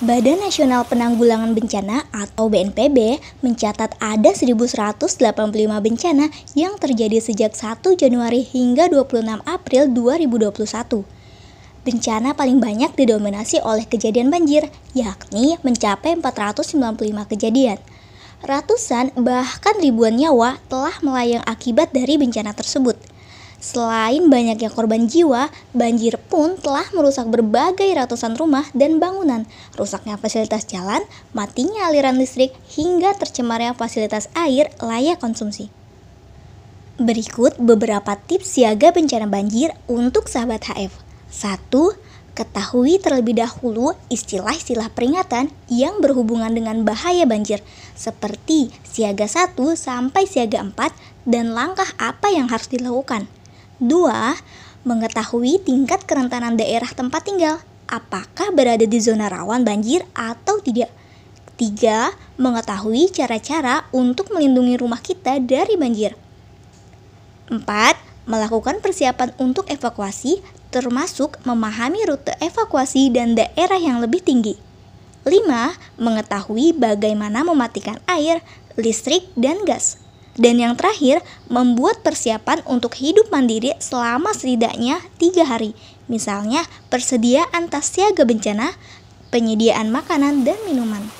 Badan Nasional Penanggulangan Bencana atau BNPB mencatat ada 1185 bencana yang terjadi sejak 1 Januari hingga 26 April 2021. Bencana paling banyak didominasi oleh kejadian banjir, yakni mencapai 495 kejadian. Ratusan bahkan ribuan nyawa telah melayang akibat dari bencana tersebut. Selain banyaknya korban jiwa, banjir pun telah merusak berbagai ratusan rumah dan bangunan, rusaknya fasilitas jalan, matinya aliran listrik, hingga tercemarnya fasilitas air layak konsumsi. Berikut beberapa tips siaga bencana banjir untuk sahabat HF. 1 ketahui terlebih dahulu istilah-istilah peringatan yang berhubungan dengan bahaya banjir, seperti siaga 1 sampai siaga 4 dan langkah apa yang harus dilakukan. 2. Mengetahui tingkat kerentanan daerah tempat tinggal, apakah berada di zona rawan banjir atau tidak. 3. Mengetahui cara-cara untuk melindungi rumah kita dari banjir. 4. Melakukan persiapan untuk evakuasi, termasuk memahami rute evakuasi dan daerah yang lebih tinggi. 5. Mengetahui bagaimana mematikan air, listrik, dan gas. Dan yang terakhir, membuat persiapan untuk hidup mandiri selama setidaknya tiga hari. Misalnya, persediaan tas siaga bencana, penyediaan makanan dan minuman.